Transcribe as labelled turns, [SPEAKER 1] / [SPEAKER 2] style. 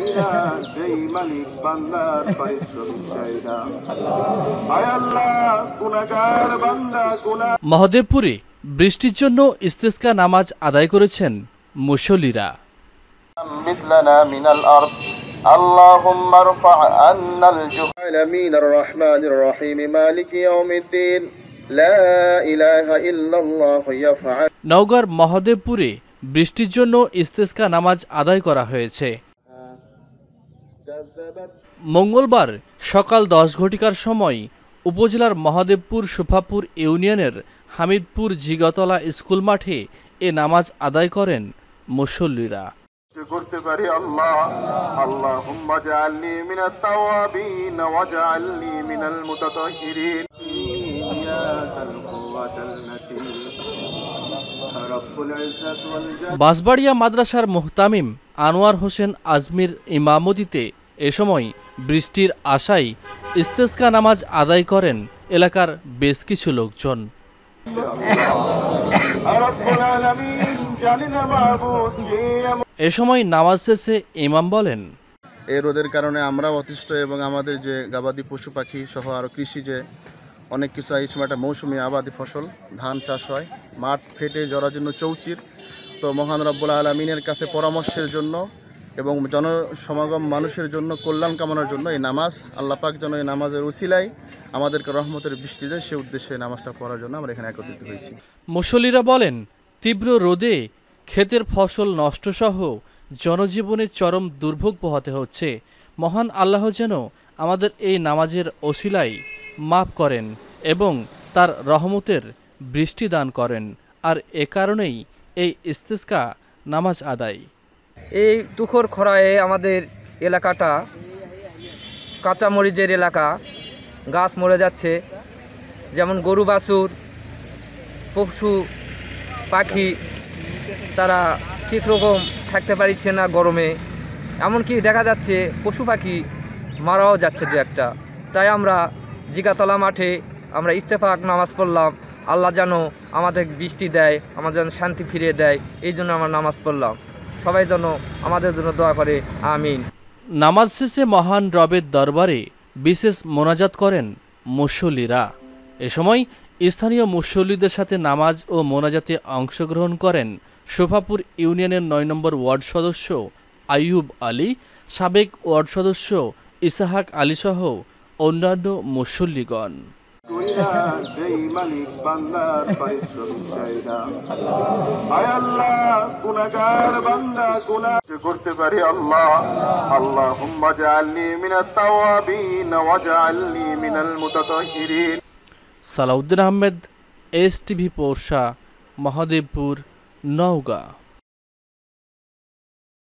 [SPEAKER 1] মহাদেবপুরে
[SPEAKER 2] বৃষ্টির জন্য ইস্তেস্কা নামাজ আদায় করেছেন মুসলিরা নওগার মহাদেবপুরে বৃষ্টির জন্য ইস্তেস্কা নামাজ আদায় করা হয়েছে মঙ্গলবার সকাল দশ ঘটিকার সময় উপজেলার মহাদেবপুর সুফাপুর ইউনিয়নের হামিদপুর জিগতলা স্কুল মাঠে এ নামাজ আদায় করেন মুসল্লিরা বাসবাড়িয়া মাদ্রাসার মোহতামিম আনোয়ার হোসেন আজমির ইমামতিতে এ সময় বৃষ্টির আশায় ইস্তেস্কা নামাজ আদায় করেন এলাকার বেশ কিছু লোকজন এ সময় নামাজ শেষে ইমাম
[SPEAKER 1] বলেন এই রোদের কারণে আমরা অতিষ্ঠ এবং আমাদের যে গাবাদি পশু পাখি সহ আরও কৃষি যে অনেক কিছু এই একটা মৌসুমি আবাদি ফসল ধান চাষ হয় মাঠ ফেটে জন্য চৌচির তো মহান রব্বুল আলমিনের কাছে পরামর্শের জন্য এবং জনসমাগম মানুষের জন্য কল্যাণ কামানোর জন্য এই নামাজ পাক যেন এই নামাজের উসিলাই আমাদেরকে রহমতের বৃষ্টি দেয় সে উদ্দেশ্যে নামাজটা পড়ার জন্য আমরা এখানে একত্রিত হয়েছি
[SPEAKER 2] মুসলিরা বলেন তীব্র রোদে ক্ষেতের ফসল নষ্টসহ জনজীবনে চরম দুর্ভোগ পোহাতে হচ্ছে মহান আল্লাহ যেন আমাদের এই নামাজের অসিলাই মাফ করেন এবং তার রহমতের বৃষ্টি দান করেন আর এ
[SPEAKER 3] কারণেই এই ইস্তেস্কা নামাজ আদায় এই তুখর খরায়ে আমাদের এলাকাটা কাঁচামরিচের এলাকা গাছ মরে যাচ্ছে যেমন গরু বাছুর পশু পাখি তারা ঠিক রকম থাকতে পারছে না গরমে এমনকি দেখা যাচ্ছে পশু পাখি মারাও যাচ্ছে দু একটা তাই আমরা জিগাতলা মাঠে আমরা ইস্তেফাক নামাজ পড়লাম আল্লাহ যেন আমাদের বৃষ্টি দেয় আমাদের যেন শান্তি ফিরিয়ে দেয় এই জন্য আমরা নামাজ পড়লাম সবাই যেন আমাদের জন্য দোয়া করে আমিন
[SPEAKER 2] নামাজ শেষে মহান রবের দরবারে বিশেষ মোনাজাত করেন মুসল্লিরা এ সময় স্থানীয় মুসল্লিদের সাথে নামাজ ও মোনাজাতে অংশগ্রহণ করেন সোফাপুর ইউনিয়নের নয় নম্বর ওয়ার্ড সদস্য আইয়ুব আলী সাবেক ওয়ার্ড সদস্য ইসাহাক আলীসহ অন্যান্য মুসল্লিগণ
[SPEAKER 1] আল্লাহ গুনাহগার করতে পারি আল্লাহ আল্লাহুম্মা জাআলনি মিনাত তাওয়াবিন ওয়া জাআলনি মিনাল মুতাতাহহিরিন
[SPEAKER 2] সালাউদ্দিন আহমেদ এস টিভি পোরশা মহাদেবপুর নওগাঁ